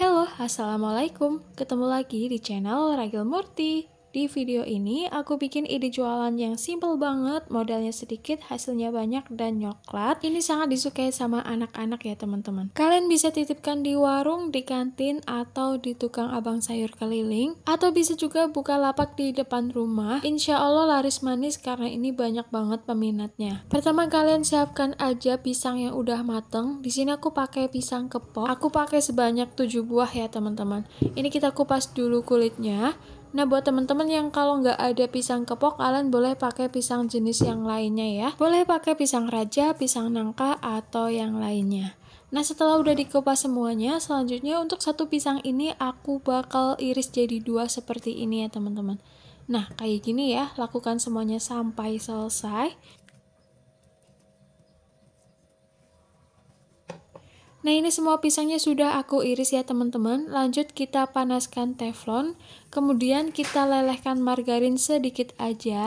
Halo, Assalamualaikum. Ketemu lagi di channel Ragil Murti. Di video ini, aku bikin ide jualan yang simple banget, modalnya sedikit, hasilnya banyak, dan nyoklat. Ini sangat disukai sama anak-anak ya teman-teman. Kalian bisa titipkan di warung, di kantin, atau di tukang abang sayur keliling. Atau bisa juga buka lapak di depan rumah. Insya Allah laris manis karena ini banyak banget peminatnya. Pertama kalian siapkan aja pisang yang udah mateng. Di sini aku pakai pisang kepok. Aku pakai sebanyak 7 buah ya teman-teman. Ini kita kupas dulu kulitnya. Nah, buat teman-teman yang kalau nggak ada pisang kepok, kalian boleh pakai pisang jenis yang lainnya ya. Boleh pakai pisang raja, pisang nangka, atau yang lainnya. Nah, setelah udah dikupas semuanya, selanjutnya untuk satu pisang ini aku bakal iris jadi dua seperti ini ya, teman-teman. Nah, kayak gini ya, lakukan semuanya sampai selesai. Nah ini semua pisangnya sudah aku iris ya teman-teman Lanjut kita panaskan teflon Kemudian kita lelehkan margarin sedikit aja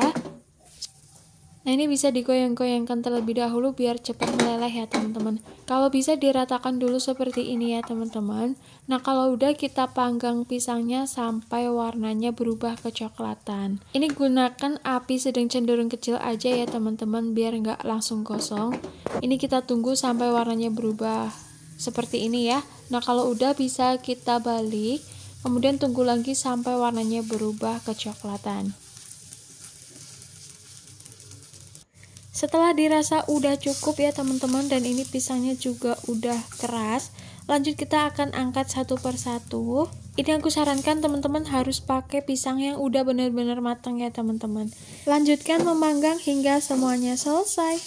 Nah ini bisa digoyang-goyangkan terlebih dahulu biar cepat meleleh ya teman-teman Kalau bisa diratakan dulu seperti ini ya teman-teman Nah kalau udah kita panggang pisangnya sampai warnanya berubah kecoklatan Ini gunakan api sedang cenderung kecil aja ya teman-teman biar nggak langsung kosong Ini kita tunggu sampai warnanya berubah seperti ini ya nah kalau udah bisa kita balik kemudian tunggu lagi sampai warnanya berubah kecoklatan setelah dirasa udah cukup ya teman-teman dan ini pisangnya juga udah keras lanjut kita akan angkat satu persatu ini aku sarankan teman-teman harus pakai pisang yang udah benar-benar matang ya teman-teman lanjutkan memanggang hingga semuanya selesai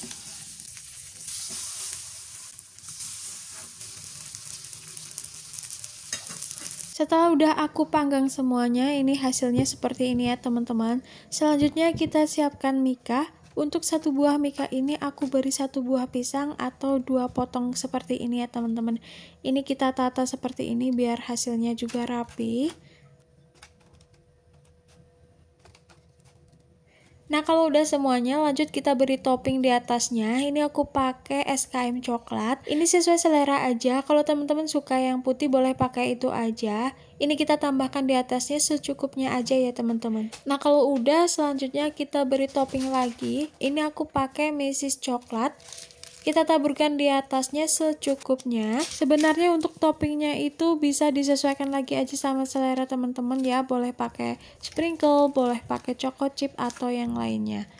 Setelah udah aku panggang semuanya, ini hasilnya seperti ini ya teman-teman. Selanjutnya kita siapkan mika. Untuk satu buah mika ini aku beri satu buah pisang atau dua potong seperti ini ya teman-teman. Ini kita tata seperti ini biar hasilnya juga rapi. Nah kalau udah semuanya lanjut kita beri topping di atasnya. Ini aku pakai SKM coklat. Ini sesuai selera aja. Kalau teman-teman suka yang putih boleh pakai itu aja. Ini kita tambahkan di atasnya secukupnya aja ya teman-teman. Nah kalau udah selanjutnya kita beri topping lagi. Ini aku pakai mesis coklat. Kita taburkan di atasnya secukupnya. Sebenarnya untuk toppingnya itu bisa disesuaikan lagi aja sama selera teman-teman ya. Boleh pakai sprinkle, boleh pakai choco chip atau yang lainnya.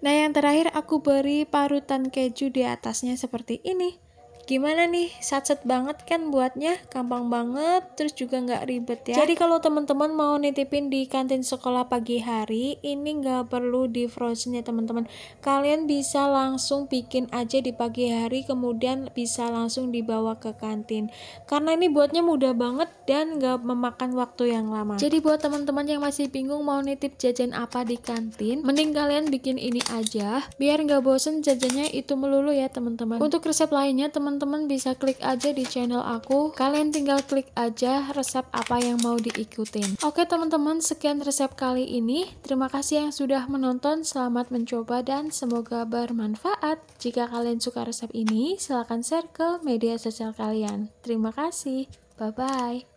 Nah yang terakhir aku beri parutan keju di atasnya seperti ini gimana nih satset banget kan buatnya gampang banget terus juga nggak ribet ya jadi kalau teman-teman mau nitipin di kantin sekolah pagi hari ini nggak perlu di frozen ya teman-teman kalian bisa langsung bikin aja di pagi hari kemudian bisa langsung dibawa ke kantin karena ini buatnya mudah banget dan nggak memakan waktu yang lama jadi buat teman-teman yang masih bingung mau nitip jajan apa di kantin mending kalian bikin ini aja biar nggak bosen jajannya itu melulu ya teman-teman untuk resep lainnya teman teman-teman bisa klik aja di channel aku. Kalian tinggal klik aja resep apa yang mau diikutin. Oke teman-teman, sekian resep kali ini. Terima kasih yang sudah menonton, selamat mencoba dan semoga bermanfaat. Jika kalian suka resep ini, silahkan share ke media sosial kalian. Terima kasih. Bye-bye.